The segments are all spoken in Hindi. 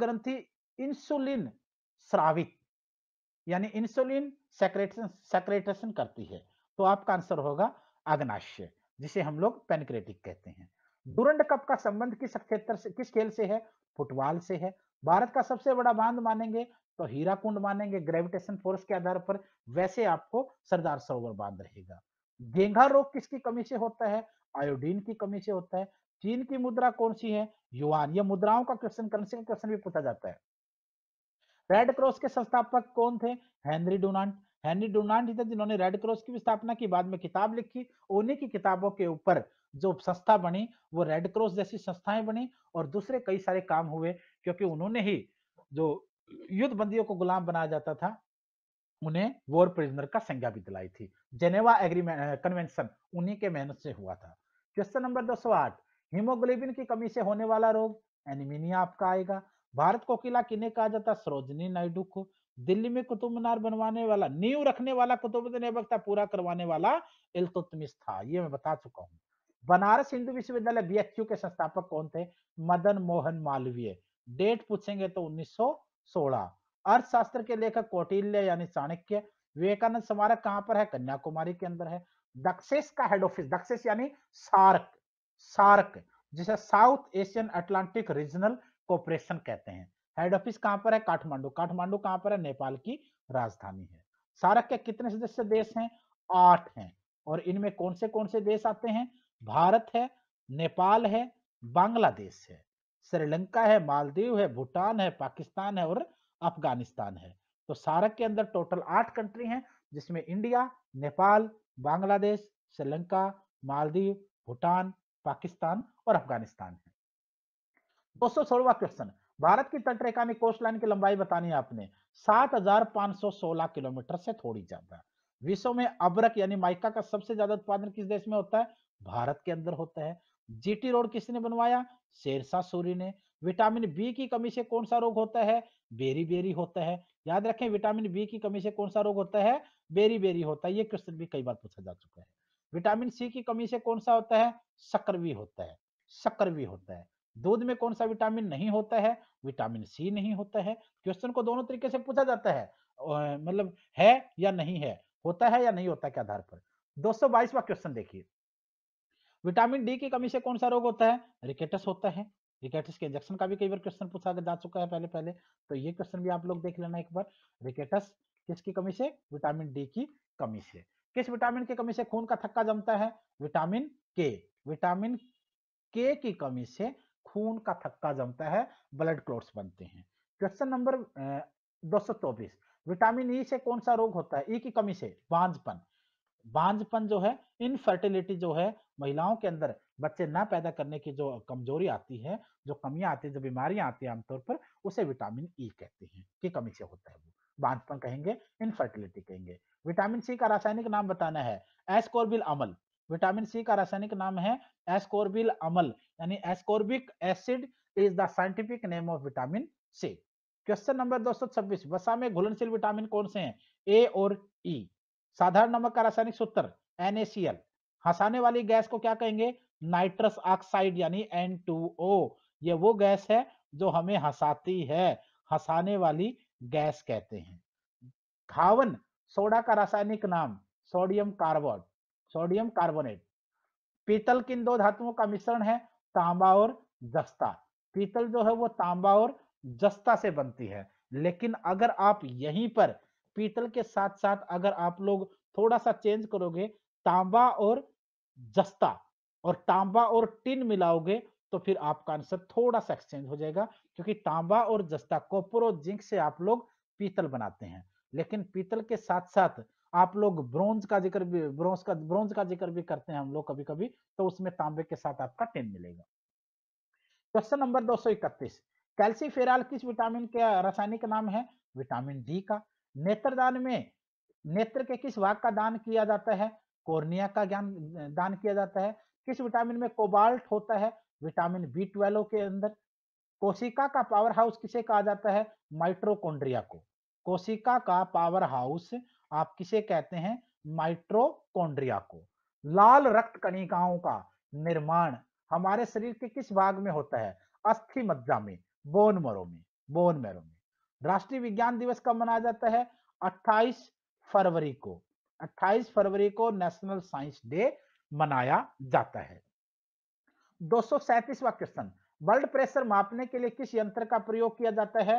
ग्रंथि इंसुलिन स्रावित यानी इंसुलिन सेक्रेटेशन सेक्रेटेशन करती है तो आपका आंसर होगा अग्नाशय जिसे हम लोग पेनक्रेटिक कहते हैं डुरंड कप का संबंध किस क्षेत्र से किस खेल से है फुटबॉल से है भारत का सबसे बड़ा बांध मानेंगे तो हीराकुंड मानेंगे ग्रेविटेशन फोर्स के आधार पर वैसे आपको सरदार सरोवर बांध रहेगा गेंगा रोग किसकी कमी से होता है आयोडीन की कमी से होता है चीन की मुद्रा कौन सी है युआन ये मुद्राओं का क्वेश्चन करेंसी का क्वेश्चन भी पूछा जाता है रेड क्रॉस के संस्थापक कौन थे हेनरी डोनाल्ड हेनरी डोनाल्ड थे जिन्होंने रेड क्रॉस की स्थापना की बाद में किताब लिखी उन्हीं की किताबों के ऊपर जो संस्था बनी वो रेड क्रॉस जैसी संस्थाएं बनी और दूसरे कई सारे काम हुए क्योंकि उन्होंने ही जो युद्ध बंदियों को गुलाम बनाया जाता था उन्हें वॉर प्रिजनर का संज्ञा भी दिलाई थी जेनेवा एग्रीमेंट कन्वेंशन उन्हीं के मेहनत से हुआ था क्वेश्चन नंबर दो सौ आठ हीमोग्लोबिन की कमी से होने वाला रोग एनिमिनिया आपका आएगा भारत को किला किन्ने कहा जाता है सरोजनी नायडू को दिल्ली में कुतुब मीनार बनवाने वाला नींव रखने वाला कुतुबुद्दीन बख्ता पूरा करवाने वाला इल्तुतमिश था ये मैं बता चुका हूँ बनारस हिंदू विश्वविद्यालय यू के संस्थापक कौन थे मदन मोहन मालवीय डेट पूछेंगे तो 1916 अर्थशास्त्र के लेखक कौटिल्य यानी चाणक्य विवेकानंद स्मारक कहाँ पर है कन्याकुमारी के अंदर है दक्षेस का हेड ऑफिस दक्षेस यानी सार्क सार्क जिसे South Asian Atlantic Regional Cooperation कहते हैं हेड ऑफिस कहां पर है काठमांडू काठमांडू कहां पर है नेपाल की राजधानी है सारक के कितने सदस्य देश हैं आठ हैं और इनमें कौन से कौन से देश आते हैं भारत है नेपाल है बांग्लादेश है श्रीलंका है मालदीव है भूटान है पाकिस्तान है और अफगानिस्तान है तो सारक के अंदर टोटल आठ कंट्री हैं जिसमें इंडिया नेपाल बांग्लादेश श्रीलंका मालदीव भूटान पाकिस्तान और अफगानिस्तान है दो तो सौ सोलवा क्वेश्चन भारत की तटरेखा में कोस्ट लाइन की लंबाई बतानी है आपने 7,516 किलोमीटर से थोड़ी ज्यादा विश्व में अब्रक यानी माइका का सबसे ज्यादा उत्पादन किस देश में होता है भारत के अंदर होता है जीटी रोड किसने बनवाया शेरशाह सूरी ने विटामिन बी की कमी से कौन सा रोग होता है बेरी बेरी होता है याद रखें विटामिन बी की कमी से कौन सा रोग होता है बेरी बेरी होता है ये क्वेश्चन भी कई बार पूछा जा चुका है विटामिन सी की कमी से कौन सा होता है सक्कर होता है सक्कर होता है दूध में कौन सा विटामिन नहीं होता है विटामिन सी नहीं होता है क्वेश्चन को दोनों तरीके से पूछा जाता है मतलब है या नहीं है होता है या नहीं होता के आधार पर दो बाईसवा क्वेश्चन देखिए विटामिन डी की कमी से कौन सा रोग होता है रिकेटस होता है रिकेटस के इंजेक्शन का भी कई बार क्वेश्चन पूछा जा चुका है पहले पहले तो ये क्वेश्चन भी आप लोग देख लेना एक बार रिकेटस किसकी कमी से विटामिन डी की कमी से किस विटामिन की कमी से खून का थक्का जमता है विटामिन के विटामिन के की कमी से खून का थक्का जमता है ब्लड क्लोट्स बनते हैं क्वेश्चन नंबर दो विटामिन ई e से कौन सा रोग होता है ई e की कमी से बांझपन बांझपन जो है इनफर्टिलिटी जो है महिलाओं के अंदर बच्चे ना पैदा करने की जो कमजोरी आती है जो कमियां आती है जो बीमारियां आती है आमतौर पर उसे विटामिन ई e कहते हैं की कमी से होता है वो बांझपन कहेंगे इनफर्टिलिटी कहेंगे विटामिन सी का रासायनिक नाम बताना है एसकोरबिल अमल विटामिन सी का रासायनिक नाम है एसकोरबिल अमल यानी ascorbic acid is the scientific name of vitamin C question number 226 वसा में घुलनशील विटामिन कौन से हैं ए और ई e. साधारण नमक का रासायनिक सूत्र NaCl हंसाने वाली गैस को क्या कहेंगे नाइट्रस ऑक्साइड यानी N2O ये वो गैस है जो हमें हंसाती है हंसाने वाली गैस कहते हैं घावन सोडा का रासायनिक नाम सोडियम कार्बोन सोडियम कार्बोनेट पीतल किन दो धातुओं का मिश्रण है तांबा और जस्ता पीतल जो है वो तांबा और जस्ता से बनती है लेकिन अगर आप यहीं पर पीतल के साथ साथ अगर आप लोग थोड़ा सा चेंज करोगे तांबा और जस्ता और तांबा और टिन मिलाओगे तो फिर आपका आंसर थोड़ा सा एक्सचेंज हो जाएगा क्योंकि तांबा और जस्ता कॉपर और जिंक से आप लोग पीतल बनाते हैं लेकिन पीतल के साथ साथ आप लोग ब्रोंज का जिक्र भी ब्रोंज का ब्रोंज का जिक्र भी करते हैं हम लोग कभी कभी तो उसमें तांबे के साथ आपका टेन मिलेगा क्वेश्चन नंबर 231 कैल्सीफेराल किस विटामिन के रासायनिक नाम है विटामिन डी का नेत्रदान में नेत्र के किस भाग का दान किया जाता है कोर्निया का ज्ञान दान किया जाता है किस विटामिन में कोबाल्ट होता है विटामिन बी ट्वेल्व के अंदर कोशिका का पावर हाउस किसे कहा जाता है माइट्रोकोन्ड्रिया को कोशिका का पावर हाउस आप किसे कहते हैं माइट्रोकोन्ड्रिया को लाल रक्त कणिकाओं का निर्माण हमारे शरीर के किस भाग में होता है अस्थि मज्जा में बोन मरो में बोन मैरो में राष्ट्रीय विज्ञान दिवस कब मनाया जाता है 28 फरवरी को 28 फरवरी को नेशनल साइंस डे मनाया जाता है दो सौ क्वेश्चन ब्लड प्रेशर मापने के लिए किस यंत्र का प्रयोग किया जाता है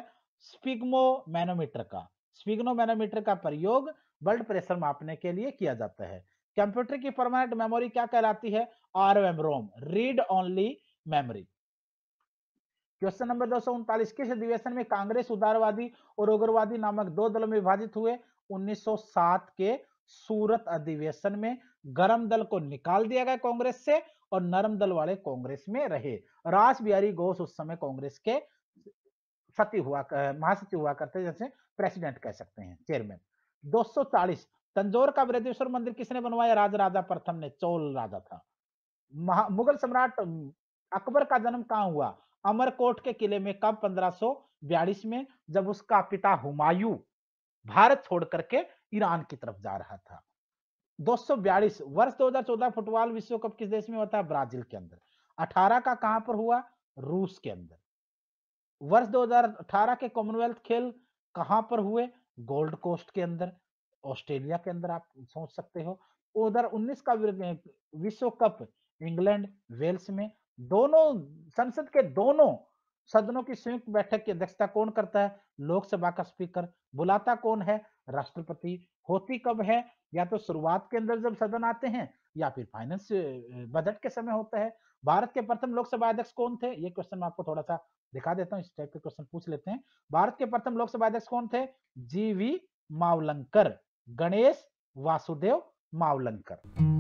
स्पिग्मो मैनोमीटर का स्पिग्नो मैनोमीटर का प्रयोग ब्लड प्रेशर मापने के लिए किया जाता है कंप्यूटर की परमानेंट मेमोरी क्या कहलाती है R M ROM read only memory question number दो किस अधिवेशन में कांग्रेस उदारवादी और उग्रवादी नामक दो दलों में विभाजित हुए 1907 के सूरत अधिवेशन में गरम दल को निकाल दिया गया कांग्रेस से और नरम दल वाले कांग्रेस में रहे राज बिहारी घोष उस समय कांग्रेस के सचिव हुआ महासचिव हुआ करते जैसे प्रेसिडेंट कह सकते हैं चेयरमैन 240 तंजोर का वृद्धेश्वर मंदिर किसने बनवाया राज राजा प्रथम ने चोल राजा था मुगल सम्राट अकबर का जन्म कहाँ हुआ अमरकोट के किले में कब पंद्रह में जब उसका पिता हुमायूं भारत छोड़ करके ईरान की तरफ जा रहा था 242 वर्ष 2014 फुटबॉल विश्व कप किस देश में होता है ब्राजील के अंदर 18 का कहां पर हुआ रूस के अंदर वर्ष 2018 के कॉमनवेल्थ खेल कहां पर हुए गोल्ड कोस्ट के अंदर ऑस्ट्रेलिया के अंदर आप सोच सकते हो उधर 19 का विश्व कप इंग्लैंड वेल्स में दोनों संसद के दोनों सदनों की संयुक्त बैठक की अध्यक्षता कौन करता है लोकसभा का स्पीकर बुलाता कौन है राष्ट्रपति होती कब है या तो शुरुआत के अंदर जब सदन आते हैं या फिर फाइनेंस बजट के समय होता है भारत के प्रथम लोकसभा अध्यक्ष कौन थे ये क्वेश्चन मैं आपको थोड़ा सा दिखा देता हूँ इस टाइप के क्वेश्चन पूछ लेते हैं भारत के प्रथम लोकसभा अध्यक्ष कौन थे जीवी मावलंकर गणेश वासुदेव मावलंकर